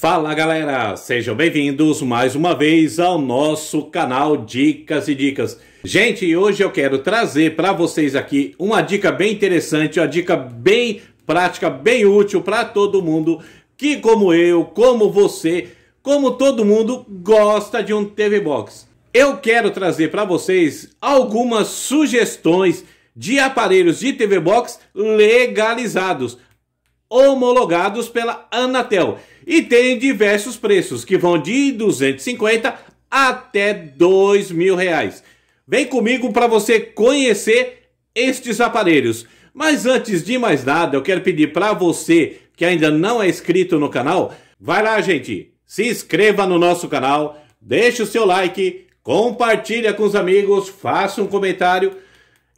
Fala galera, sejam bem-vindos mais uma vez ao nosso canal Dicas e Dicas. Gente, hoje eu quero trazer para vocês aqui uma dica bem interessante, uma dica bem prática, bem útil para todo mundo que, como eu, como você, como todo mundo, gosta de um TV Box. Eu quero trazer para vocês algumas sugestões de aparelhos de TV Box legalizados homologados pela Anatel e tem diversos preços que vão de 250 até 2 mil reais. Vem comigo para você conhecer estes aparelhos. Mas antes de mais nada, eu quero pedir para você que ainda não é inscrito no canal, vai lá, gente, se inscreva no nosso canal, deixe o seu like, compartilha com os amigos, faça um comentário,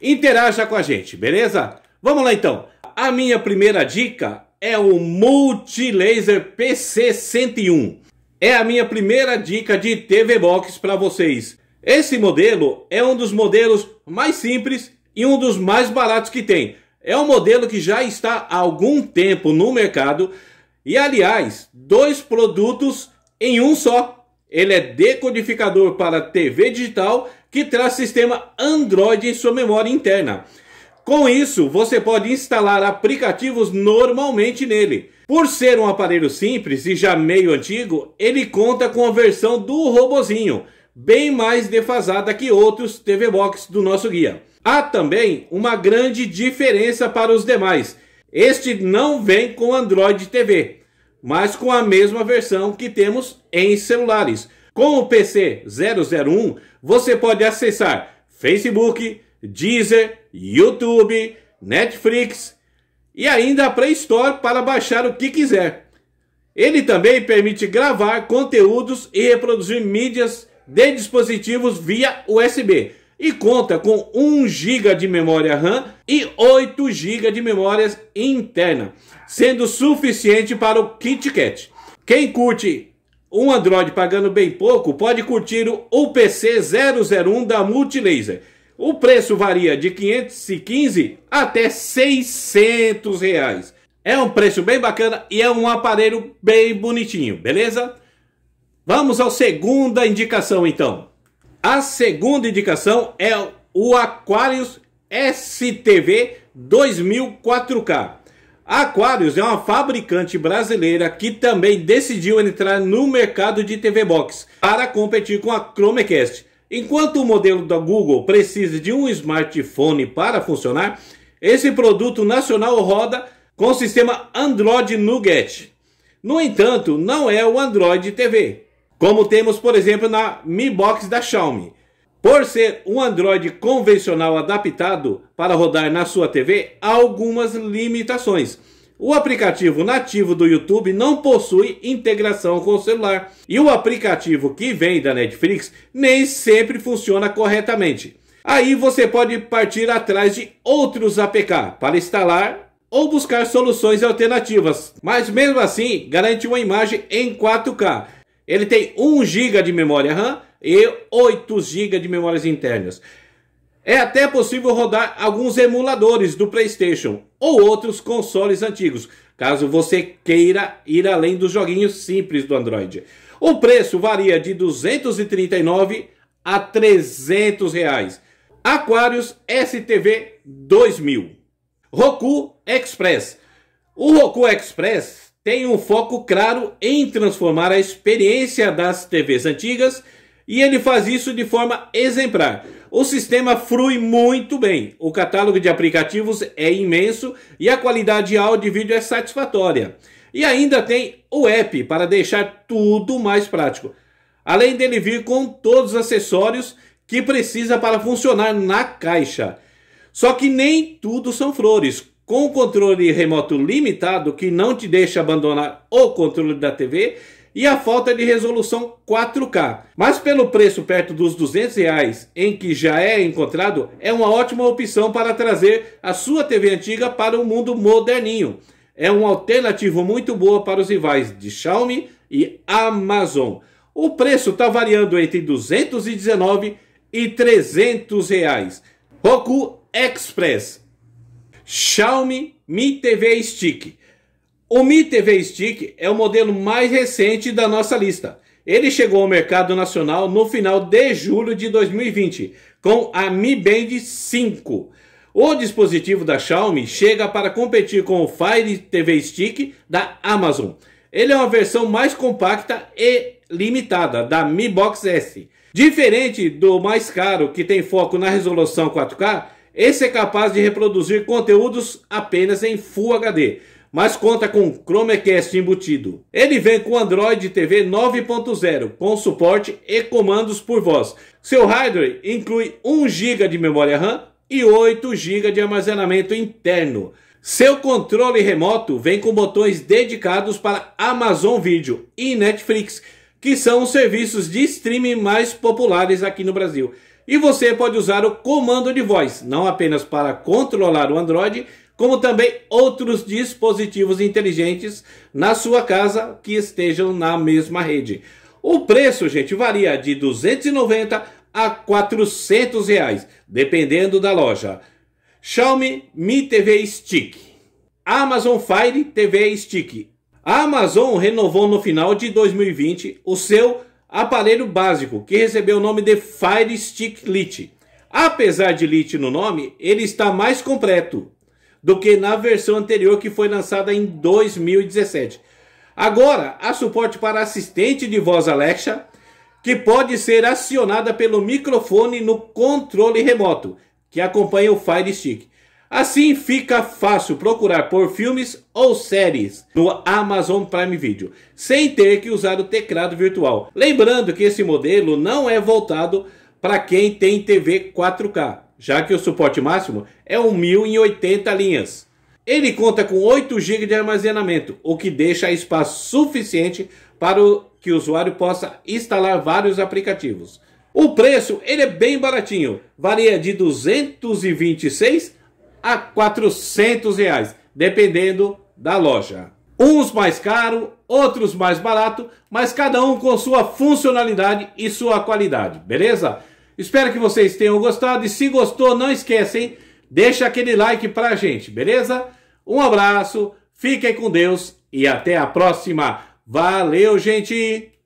interaja com a gente, beleza? Vamos lá então. A minha primeira dica é o Multilaser PC101. É a minha primeira dica de TV Box para vocês. Esse modelo é um dos modelos mais simples e um dos mais baratos que tem. É um modelo que já está há algum tempo no mercado e, aliás, dois produtos em um só. Ele é decodificador para TV digital que traz sistema Android em sua memória interna. Com isso, você pode instalar aplicativos normalmente nele. Por ser um aparelho simples e já meio antigo, ele conta com a versão do robozinho, bem mais defasada que outros TV Box do nosso guia. Há também uma grande diferença para os demais. Este não vem com Android TV, mas com a mesma versão que temos em celulares. Com o PC 001, você pode acessar Facebook, Deezer, YouTube, Netflix e ainda a Play Store para baixar o que quiser. Ele também permite gravar conteúdos e reproduzir mídias de dispositivos via USB e conta com 1 GB de memória RAM e 8 GB de memória interna, sendo suficiente para o KitKat. Quem curte um Android pagando bem pouco pode curtir o PC 001 da Multilaser o preço varia de 515 até 600 reais. É um preço bem bacana e é um aparelho bem bonitinho, beleza? Vamos à segunda indicação então. A segunda indicação é o Aquarius STV 2000 4K. A Aquarius é uma fabricante brasileira que também decidiu entrar no mercado de TV Box para competir com a Chromecast. Enquanto o modelo da Google precisa de um smartphone para funcionar, esse produto nacional roda com o sistema Android Nougat. No entanto, não é o Android TV, como temos, por exemplo, na Mi Box da Xiaomi. Por ser um Android convencional adaptado para rodar na sua TV, há algumas limitações. O aplicativo nativo do YouTube não possui integração com o celular e o aplicativo que vem da Netflix nem sempre funciona corretamente. Aí você pode partir atrás de outros APK para instalar ou buscar soluções alternativas, mas mesmo assim garante uma imagem em 4K. Ele tem 1 GB de memória RAM e 8 GB de memórias internas. É até possível rodar alguns emuladores do PlayStation ou outros consoles antigos, caso você queira ir além dos joguinhos simples do Android. O preço varia de 239 a 300 reais. Aquarius STV 2000. Roku Express. O Roku Express tem um foco claro em transformar a experiência das TVs antigas e ele faz isso de forma exemplar. O sistema flui muito bem. O catálogo de aplicativos é imenso e a qualidade de áudio e vídeo é satisfatória. E ainda tem o app para deixar tudo mais prático. Além dele vir com todos os acessórios que precisa para funcionar na caixa. Só que nem tudo são flores. Com o controle remoto limitado, que não te deixa abandonar o controle da TV, e a falta de resolução 4K. Mas pelo preço perto dos 200 reais em que já é encontrado, é uma ótima opção para trazer a sua TV antiga para o um mundo moderninho. É uma alternativa muito boa para os rivais de Xiaomi e Amazon. O preço está variando entre 219 e 300 reais. Roku Express, Xiaomi Mi TV Stick. O Mi TV Stick é o modelo mais recente da nossa lista. Ele chegou ao mercado nacional no final de julho de 2020 com a Mi Band 5. O dispositivo da Xiaomi chega para competir com o Fire TV Stick da Amazon. Ele é uma versão mais compacta e limitada da Mi Box S. Diferente do mais caro que tem foco na resolução 4K, esse é capaz de reproduzir conteúdos apenas em Full HD mas conta com Chromecast embutido. Ele vem com Android TV 9.0, com suporte e comandos por voz. Seu hardware inclui 1 GB de memória RAM e 8 GB de armazenamento interno. Seu controle remoto vem com botões dedicados para Amazon Video e Netflix, que são os serviços de streaming mais populares aqui no Brasil. E você pode usar o comando de voz, não apenas para controlar o Android, como também outros dispositivos inteligentes na sua casa que estejam na mesma rede. O preço, gente, varia de 290 a 400 reais, dependendo da loja. Xiaomi Mi TV Stick, Amazon Fire TV Stick. A Amazon renovou no final de 2020 o seu aparelho básico, que recebeu o nome de Fire Stick Lite. Apesar de Lite no nome, ele está mais completo, do que na versão anterior que foi lançada em 2017. Agora, há suporte para assistente de voz Alexa, que pode ser acionada pelo microfone no controle remoto, que acompanha o Fire Stick. Assim fica fácil procurar por filmes ou séries no Amazon Prime Video, sem ter que usar o teclado virtual. Lembrando que esse modelo não é voltado para quem tem TV 4K, já que o suporte máximo é 1080 linhas. Ele conta com 8 GB de armazenamento, o que deixa espaço suficiente para que o usuário possa instalar vários aplicativos. O preço ele é bem baratinho, varia de 226 a 400 reais, dependendo da loja. Uns mais caro, outros mais barato, mas cada um com sua funcionalidade e sua qualidade, beleza? Espero que vocês tenham gostado e se gostou, não esquecem, deixa aquele like pra gente, beleza? Um abraço, fiquem com Deus e até a próxima. Valeu, gente!